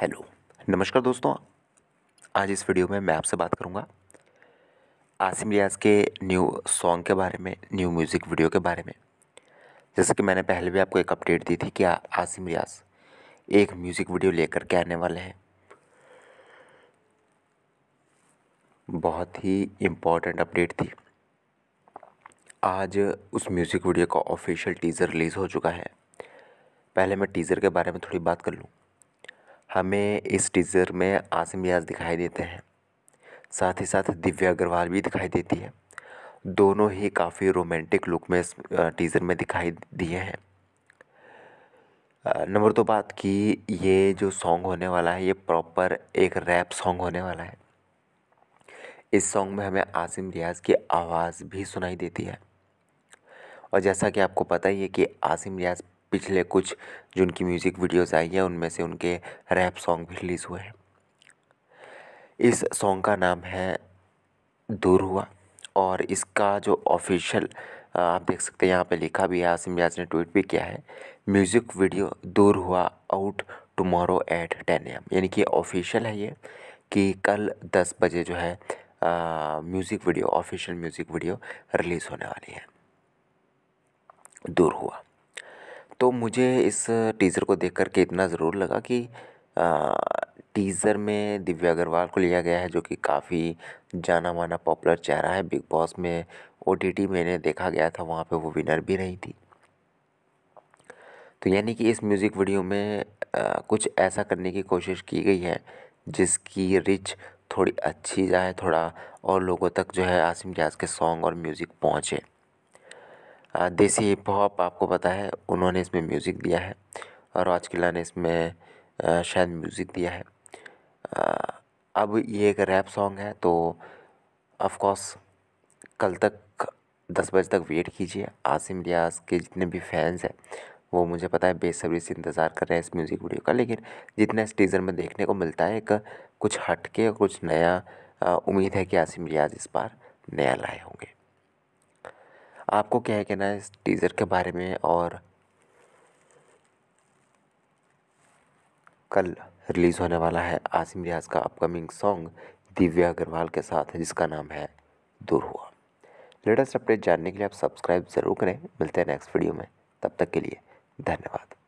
hello नमस्कार दोस्तों आज इस वीडियो में मैं आपसे बात करूंगा आसिम रियाज के न्यू सॉन्ग के बारे में न्यू म्यूज़िक वीडियो के बारे में जैसे कि मैंने पहले भी आपको एक अपडेट दी थी कि आ, आसिम रियाज एक म्यूज़िक वीडियो लेकर के आने वाले हैं बहुत ही इम्पोर्टेंट अपडेट थी आज उस म्यूज़िक वीडियो का ऑफिशियल टीज़र रिलीज़ हो चुका है पहले मैं टीज़र के बारे में थोड़ी बात कर लूँ हमें इस टीजर में आसिम रियाज दिखाई देते हैं साथ ही साथ दिव्या अग्रवाल भी दिखाई देती है दोनों ही काफ़ी रोमांटिक लुक में इस टीज़र में दिखाई दिए हैं नंबर दो बात कि ये जो सॉन्ग होने वाला है ये प्रॉपर एक रैप सॉन्ग होने वाला है इस सॉन्ग में हमें आसिम रियाज की आवाज़ भी सुनाई देती है और जैसा कि आपको पता ही है कि आसिम रियाज पिछले कुछ जो उनकी म्यूज़िक वीडियोस आई हैं उनमें से उनके रैप सॉन्ग भी रिलीज़ हुए हैं इस सॉन्ग का नाम है दूर हुआ और इसका जो ऑफिशियल आप देख सकते हैं यहाँ पे लिखा भी है आसिम याज ने ट्वीट भी किया है म्यूज़िक वीडियो दूर हुआ out tomorrow at ten AM यानी कि ऑफिशियल है ये कि कल दस बजे जो है music video official music video release होने वाली है दूर हुआ तो मुझे इस टीज़र को देख करके इतना ज़रूर लगा कि टीज़र में दिव्या अग्रवाल को लिया गया है जो कि काफ़ी जाना माना पॉपुलर चेहरा है बिग बॉस में ओ टी टी मैंने देखा गया था वहाँ पे वो विनर भी रही थी तो यानी कि इस म्यूज़िक वीडियो में आ, कुछ ऐसा करने की कोशिश की गई है जिसकी रिच थोड़ी अच्छी जाए थोड़ा और लोगों तक जो है आसिम जाज के सॉन्ग और म्यूज़िक पहुँचे देसी हिप हॉप आपको पता है उन्होंने इसमें म्यूज़िक दिया है और राज किला ने इसमें शायद म्यूज़िक दिया है अब ये एक रैप सॉन्ग है तो ऑफकोर्स कल तक दस बजे तक वेट कीजिए आसिम रियाज के जितने भी फैंस हैं वो मुझे पता है बेसब्री से इंतज़ार कर रहे हैं इस म्यूज़िक वीडियो का लेकिन जितना इस टीज़र में देखने को मिलता है एक कुछ हटके कुछ नया उम्मीद है कि आसिम रियाज इस बार नया लाए होंगे आपको क्या है कहना है इस टीज़र के बारे में और कल रिलीज़ होने वाला है आसिम रियाज का अपकमिंग सॉन्ग दिव्या अग्रवाल के साथ जिसका नाम है दूर हुआ लेटेस्ट अपडेट जानने के लिए आप सब्सक्राइब ज़रूर करें मिलते हैं नेक्स्ट वीडियो में तब तक के लिए धन्यवाद